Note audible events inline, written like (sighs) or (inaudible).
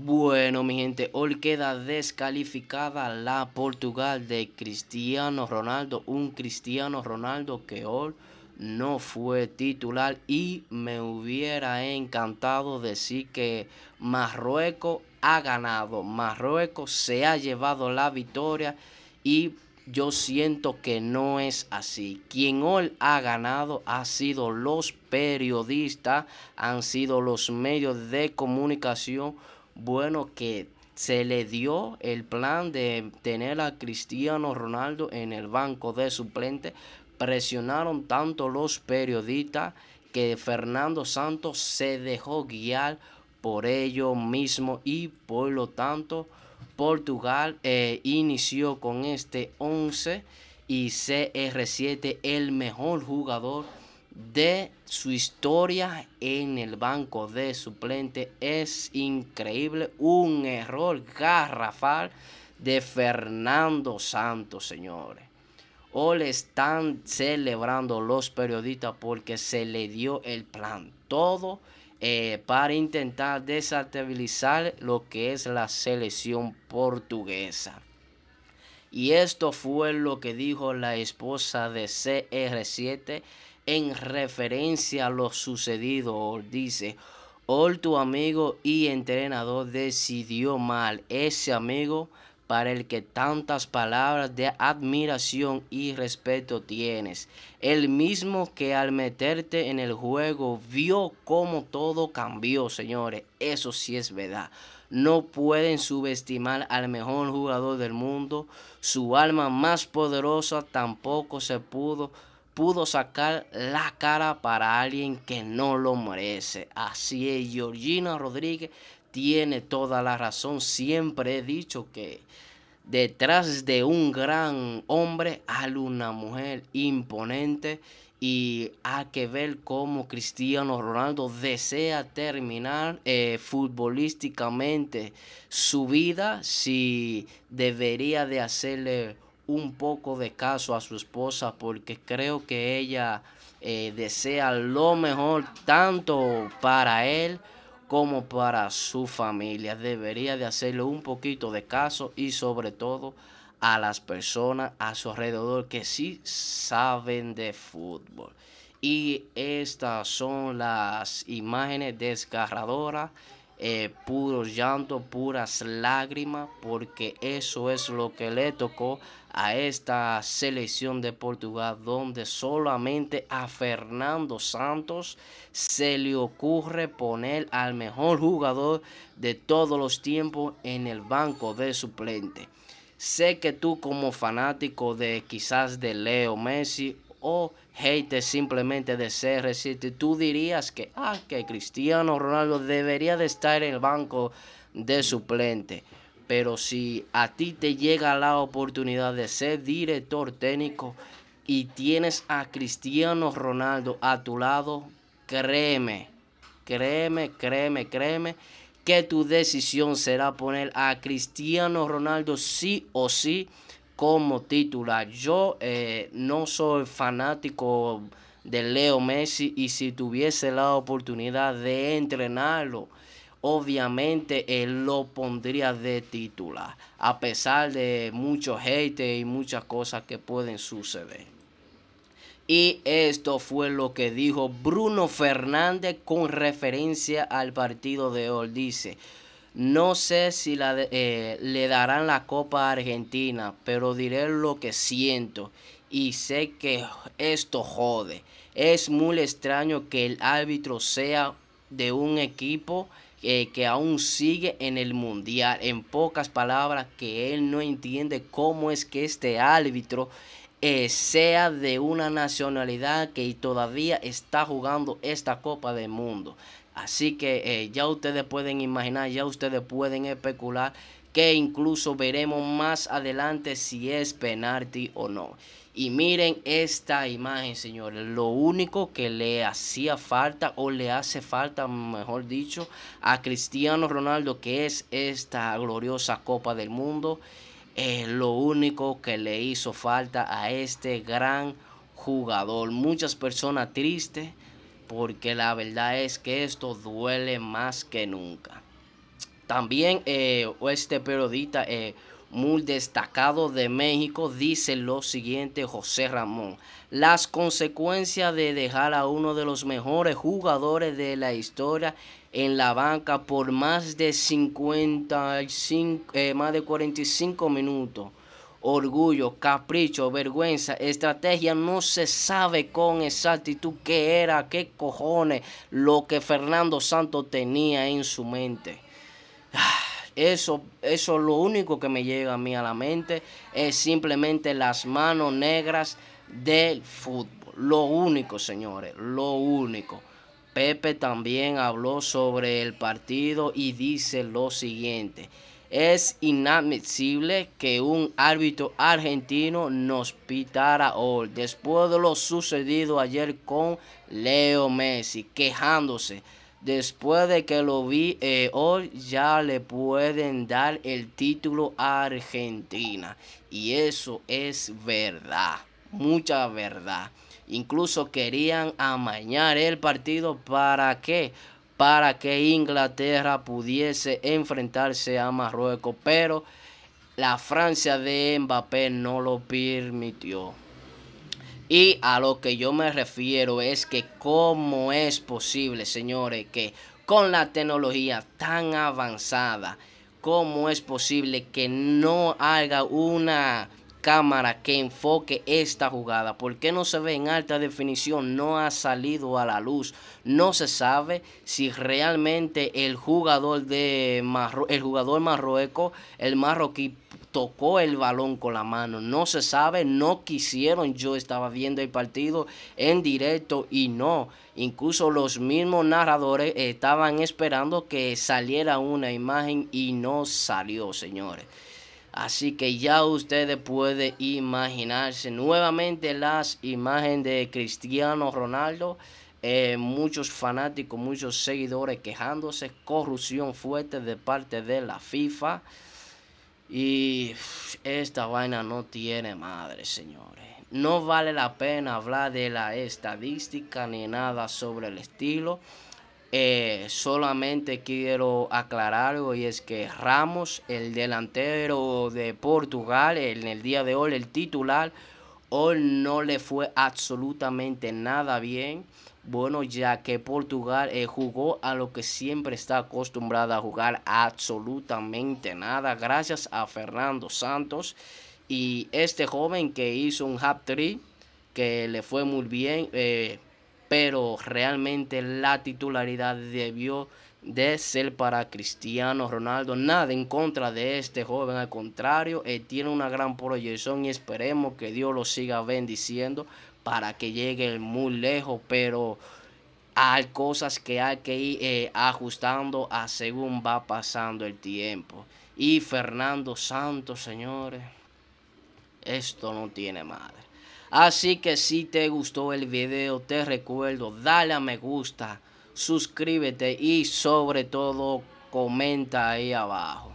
Bueno, mi gente, hoy queda descalificada la Portugal de Cristiano Ronaldo. Un Cristiano Ronaldo que hoy no fue titular y me hubiera encantado decir que Marruecos ha ganado. Marruecos se ha llevado la victoria y yo siento que no es así. Quien hoy ha ganado ha sido los periodistas, han sido los medios de comunicación bueno que se le dio el plan de tener a Cristiano Ronaldo en el banco de suplente. Presionaron tanto los periodistas que Fernando Santos se dejó guiar por ello mismo y por lo tanto Portugal eh, inició con este 11 y CR7 el mejor jugador de su historia en el banco de suplente es increíble. Un error garrafal de Fernando Santos, señores. hoy le están celebrando los periodistas porque se le dio el plan. Todo eh, para intentar desestabilizar lo que es la selección portuguesa. Y esto fue lo que dijo la esposa de CR7 en referencia a lo sucedido. Dice, hoy tu amigo y entrenador decidió mal. Ese amigo para el que tantas palabras de admiración y respeto tienes. El mismo que al meterte en el juego vio cómo todo cambió, señores. Eso sí es verdad. No pueden subestimar al mejor jugador del mundo. Su alma más poderosa tampoco se pudo pudo sacar la cara para alguien que no lo merece. Así es, Georgina Rodríguez tiene toda la razón. Siempre he dicho que detrás de un gran hombre hay una mujer imponente y hay que ver cómo Cristiano Ronaldo desea terminar eh, futbolísticamente su vida si debería de hacerle un poco de caso a su esposa porque creo que ella eh, desea lo mejor tanto para él como para su familia. Debería de hacerle un poquito de caso y sobre todo a las personas a su alrededor que sí saben de fútbol. Y estas son las imágenes desgarradoras puro eh, puros puras lágrimas, porque eso es lo que le tocó a esta selección de Portugal, donde solamente a Fernando Santos se le ocurre poner al mejor jugador de todos los tiempos en el banco de suplente. Sé que tú como fanático de quizás de Leo Messi o hate simplemente de ser 7 tú dirías que, ah, que Cristiano Ronaldo debería de estar en el banco de suplente. Pero si a ti te llega la oportunidad de ser director técnico y tienes a Cristiano Ronaldo a tu lado, créeme, créeme, créeme, créeme que tu decisión será poner a Cristiano Ronaldo sí o sí como titular. Yo eh, no soy fanático de Leo Messi y si tuviese la oportunidad de entrenarlo, obviamente él lo pondría de titular, a pesar de muchos hate y muchas cosas que pueden suceder. Y esto fue lo que dijo Bruno Fernández con referencia al partido de hoy. Dice, no sé si la eh, le darán la Copa Argentina, pero diré lo que siento y sé que esto jode. Es muy extraño que el árbitro sea de un equipo eh, que aún sigue en el mundial. En pocas palabras, que él no entiende cómo es que este árbitro eh, sea de una nacionalidad que todavía está jugando esta Copa del Mundo. Así que eh, ya ustedes pueden imaginar, ya ustedes pueden especular que incluso veremos más adelante si es penalti o no. Y miren esta imagen, señores. Lo único que le hacía falta o le hace falta, mejor dicho, a Cristiano Ronaldo, que es esta gloriosa Copa del Mundo, es lo único que le hizo falta a este gran jugador. Muchas personas tristes, porque la verdad es que esto duele más que nunca. También eh, este periodista eh, muy destacado de México dice lo siguiente José Ramón. Las consecuencias de dejar a uno de los mejores jugadores de la historia en la banca por más de eh, más de 45 minutos orgullo, capricho, vergüenza, estrategia, no se sabe con exactitud qué era, qué cojones lo que Fernando Santos tenía en su mente. (sighs) Eso, eso lo único que me llega a mí a la mente es simplemente las manos negras del fútbol. Lo único, señores, lo único. Pepe también habló sobre el partido y dice lo siguiente. Es inadmisible que un árbitro argentino nos pitara hoy, después de lo sucedido ayer con Leo Messi, quejándose. Después de que lo vi eh, hoy, ya le pueden dar el título a Argentina. Y eso es verdad, mucha verdad. Incluso querían amañar el partido para que para que Inglaterra pudiese enfrentarse a Marruecos, pero la Francia de Mbappé no lo permitió. Y a lo que yo me refiero es que cómo es posible, señores, que con la tecnología tan avanzada, cómo es posible que no haga una cámara que enfoque esta jugada. ¿Por qué no se ve en alta definición? No ha salido a la luz. No se sabe si realmente el jugador de el jugador marrueco, el marroquí tocó el balón con la mano. No se sabe, no quisieron. Yo estaba viendo el partido en directo y no. Incluso los mismos narradores estaban esperando que saliera una imagen y no salió, señores. Así que ya ustedes pueden imaginarse nuevamente las imágenes de Cristiano Ronaldo. Eh, muchos fanáticos, muchos seguidores quejándose. Corrupción fuerte de parte de la FIFA. Y esta vaina no tiene madre, señores. No vale la pena hablar de la estadística ni nada sobre el estilo. Eh, solamente quiero aclarar algo y es que Ramos, el delantero de Portugal, en el día de hoy el titular, hoy no le fue absolutamente nada bien. Bueno, ya que Portugal eh, jugó a lo que siempre está acostumbrada a jugar, absolutamente nada, gracias a Fernando Santos y este joven que hizo un hat-trick, que le fue muy bien. Eh, pero realmente la titularidad debió de ser para Cristiano Ronaldo. Nada en contra de este joven, al contrario, él eh, tiene una gran proyección y esperemos que Dios lo siga bendiciendo para que llegue muy lejos, pero hay cosas que hay que ir eh, ajustando a según va pasando el tiempo. Y Fernando Santos, señores, esto no tiene madre. Así que si te gustó el video, te recuerdo, dale a me gusta, suscríbete y sobre todo comenta ahí abajo.